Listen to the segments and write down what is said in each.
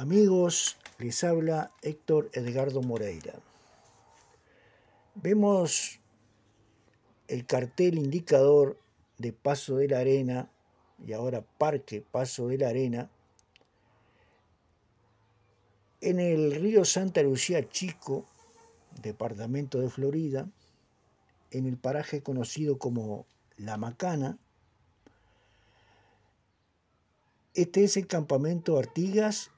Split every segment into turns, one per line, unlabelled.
Amigos, les habla Héctor Edgardo Moreira. Vemos el cartel indicador de Paso de la Arena y ahora Parque Paso de la Arena en el río Santa Lucía Chico, departamento de Florida, en el paraje conocido como La Macana. Este es el campamento Artigas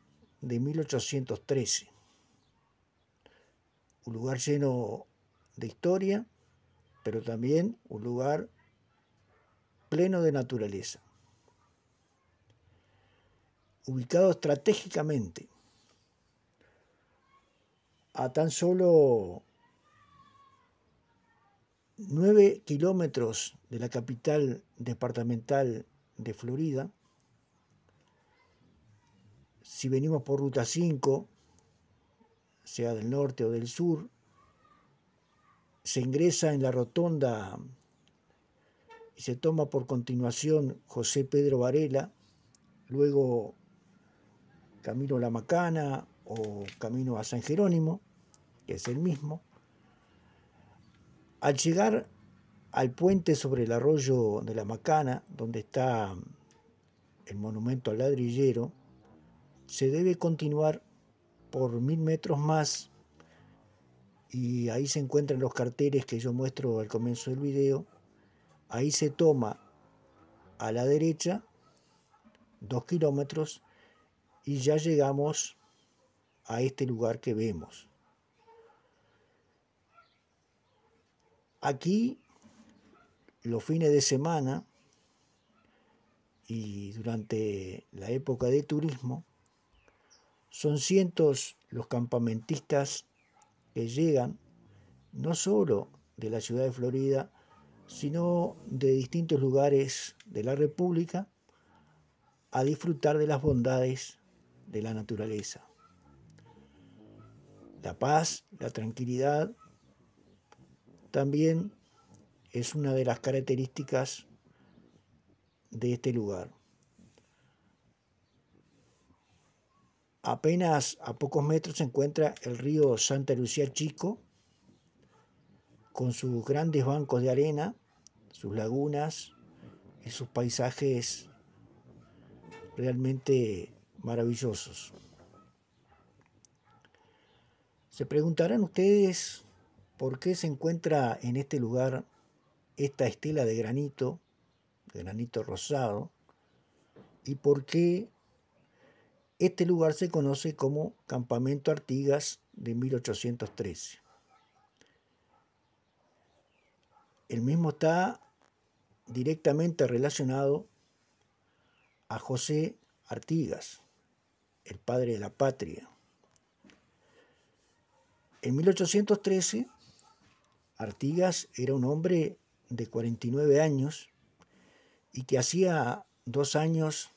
de 1813. Un lugar lleno de historia, pero también un lugar pleno de naturaleza. Ubicado estratégicamente a tan solo nueve kilómetros de la capital departamental de Florida, si venimos por ruta 5, sea del norte o del sur, se ingresa en la rotonda y se toma por continuación José Pedro Varela, luego Camino La Macana o Camino a San Jerónimo, que es el mismo. Al llegar al puente sobre el arroyo de La Macana, donde está el monumento al ladrillero, se debe continuar por mil metros más y ahí se encuentran los carteles que yo muestro al comienzo del video. Ahí se toma a la derecha dos kilómetros y ya llegamos a este lugar que vemos. Aquí los fines de semana y durante la época de turismo son cientos los campamentistas que llegan, no solo de la ciudad de Florida, sino de distintos lugares de la República, a disfrutar de las bondades de la naturaleza. La paz, la tranquilidad, también es una de las características de este lugar. Apenas a pocos metros se encuentra el río Santa Lucía Chico, con sus grandes bancos de arena, sus lagunas y sus paisajes realmente maravillosos. Se preguntarán ustedes por qué se encuentra en este lugar esta estela de granito, de granito rosado, y por qué este lugar se conoce como Campamento Artigas de 1813. El mismo está directamente relacionado a José Artigas, el padre de la patria. En 1813, Artigas era un hombre de 49 años y que hacía dos años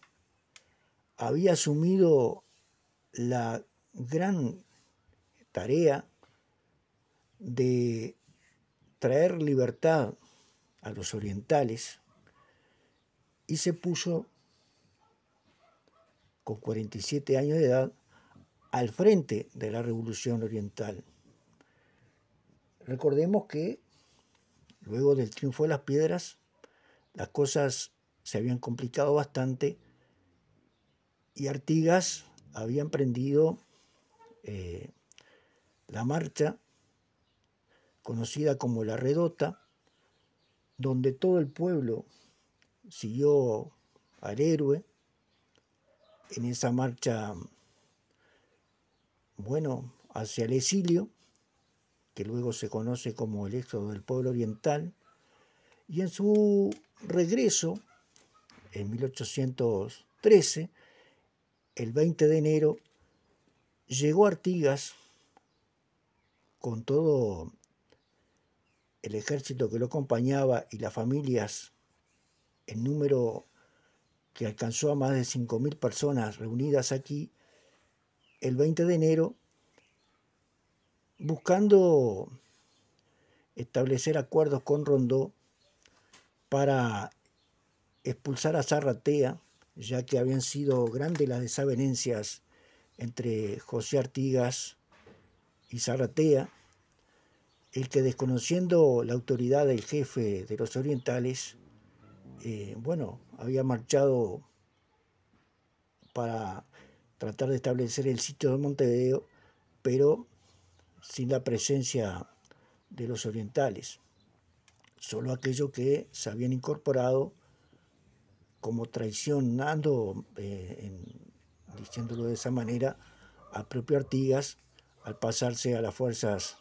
había asumido la gran tarea de traer libertad a los orientales y se puso con 47 años de edad al frente de la revolución oriental. Recordemos que luego del triunfo de las piedras las cosas se habían complicado bastante y Artigas había emprendido eh, la marcha conocida como la Redota, donde todo el pueblo siguió al héroe en esa marcha, bueno, hacia el exilio, que luego se conoce como el éxodo del pueblo oriental, y en su regreso, en 1813, el 20 de enero, llegó Artigas con todo el ejército que lo acompañaba y las familias en número que alcanzó a más de 5.000 personas reunidas aquí el 20 de enero, buscando establecer acuerdos con Rondó para expulsar a Zarratea ya que habían sido grandes las desavenencias entre José Artigas y Zaratea, el que desconociendo la autoridad del jefe de los orientales, eh, bueno, había marchado para tratar de establecer el sitio de Montevideo, pero sin la presencia de los orientales, solo aquello que se habían incorporado como traicionando, eh, diciéndolo de esa manera, al propio Artigas al pasarse a las fuerzas,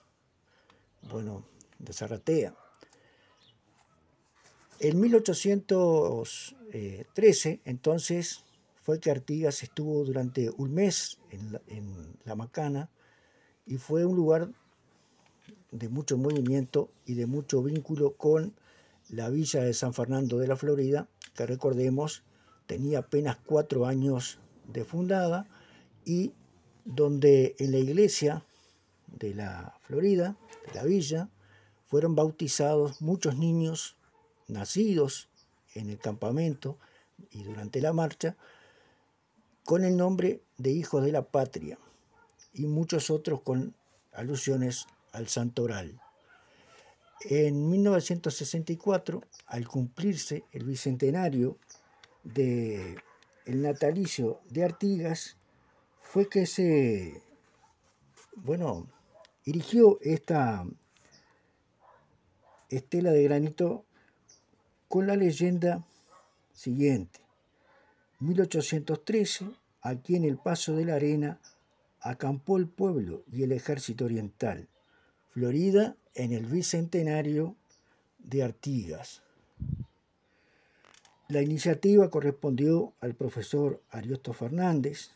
bueno, de Zaratea. En 1813, entonces, fue que Artigas estuvo durante un mes en la Macana y fue un lugar de mucho movimiento y de mucho vínculo con la villa de San Fernando de la Florida que recordemos tenía apenas cuatro años de fundada y donde en la iglesia de la Florida, de la villa, fueron bautizados muchos niños nacidos en el campamento y durante la marcha con el nombre de hijos de la patria y muchos otros con alusiones al Santo Oral. En 1964, al cumplirse el bicentenario del natalicio de Artigas, fue que se, bueno, erigió esta estela de granito con la leyenda siguiente. 1813, aquí en el Paso de la Arena, acampó el pueblo y el ejército oriental Florida en el Bicentenario de Artigas. La iniciativa correspondió al profesor Ariosto Fernández,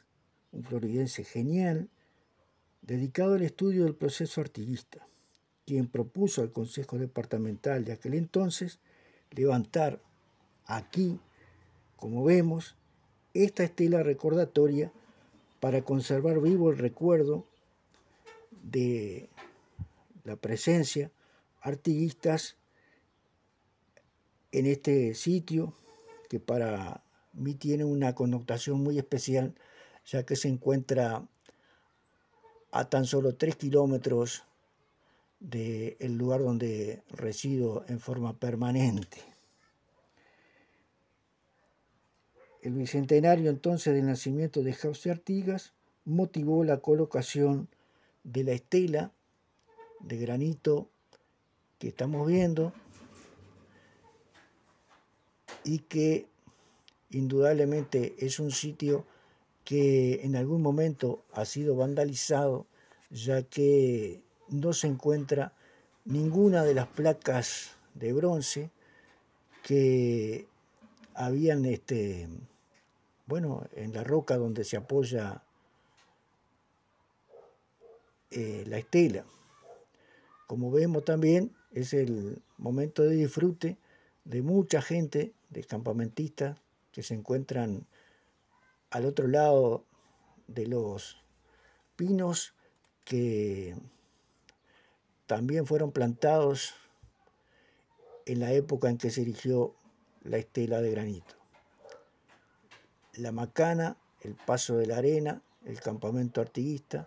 un floridense genial, dedicado al estudio del proceso artiguista, quien propuso al Consejo Departamental de aquel entonces levantar aquí, como vemos, esta estela recordatoria para conservar vivo el recuerdo de la presencia artiguistas en este sitio que para mí tiene una connotación muy especial ya que se encuentra a tan solo tres kilómetros del lugar donde resido en forma permanente. El bicentenario entonces del nacimiento de José Artigas motivó la colocación de la estela de granito que estamos viendo y que indudablemente es un sitio que en algún momento ha sido vandalizado ya que no se encuentra ninguna de las placas de bronce que habían este bueno en la roca donde se apoya eh, la estela como vemos también, es el momento de disfrute de mucha gente, de campamentistas que se encuentran al otro lado de los pinos que también fueron plantados en la época en que se erigió la estela de granito. La macana, el paso de la arena, el campamento artiguista,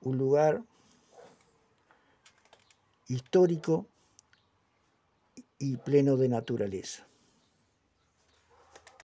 un lugar histórico y pleno de naturaleza.